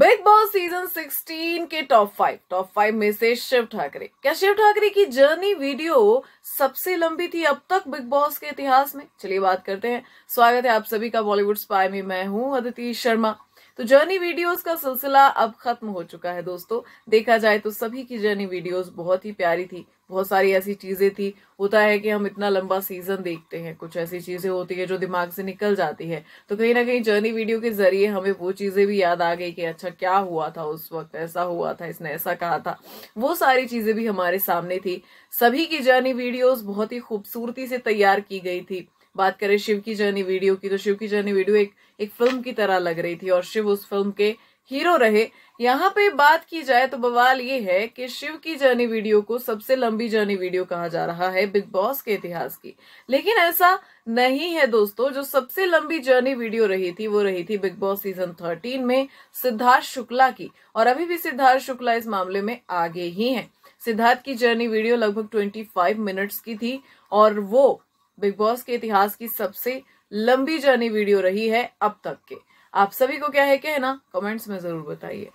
big boss season 16 के top five top five में से शिव ठाकरे क्या शिव ठाकरे की जर्नी वीडियो सबसे लंबी थी अब तक बिग बॉस के इतिहास में चलिए बात करते हैं स्वागत है आप सभी का बॉलीवुड स्पाई में मैं हूं अदिति शर्मा तो जर्नी वीडियोस का सिलसिला अब खत्म हो चुका है दोस्तों देखा जाए तो सभी की जर्नी वीडियोस बहुत ही प्यारी थी बहुत सारी ऐसी चीजें थी होता है कि हम इतना लंबा सीजन देखते हैं कुछ ऐसी चीजें होती है जो दिमाग से निकल जाती है तो कहीं ना कहीं जर्नी वीडियो के जरिए हमें वो चीजें भी याद आ गई कि अच्छा क्या हुआ था उस वक्त ऐसा हुआ था इसने ऐसा कहा था वो सारी चीजें भी हमारे सामने थी सभी की जर्नी वीडियोज बहुत ही खूबसूरती से तैयार की गई थी बात करें शिव की जर्नी वीडियो की तो शिव की जर्नी वीडियो एक एक फिल्म की तरह लग रही थी और शिव उस फिल्म के हीरो रहे यहाँ पे बात की जाए तो बवाल ये है कि शिव की जर्नी वीडियो को सबसे लंबी जर्नी वीडियो कहा जा रहा है बिग बॉस के इतिहास की लेकिन ऐसा नहीं है दोस्तों जो सबसे लंबी जर्नी वीडियो रही थी वो रही थी बिग बॉस सीजन 13 में सिद्धार्थ शुक्ला की और अभी भी सिद्धार्थ शुक्ला इस मामले में आगे ही है सिद्धार्थ की जर्नी वीडियो लगभग 25 मिनट्स की थी और वो बिग बॉस के इतिहास की सबसे लंबी जर्नी वीडियो रही है अब तक के आप सभी को क्या है क्या है ना कमेंट्स में जरूर बताइए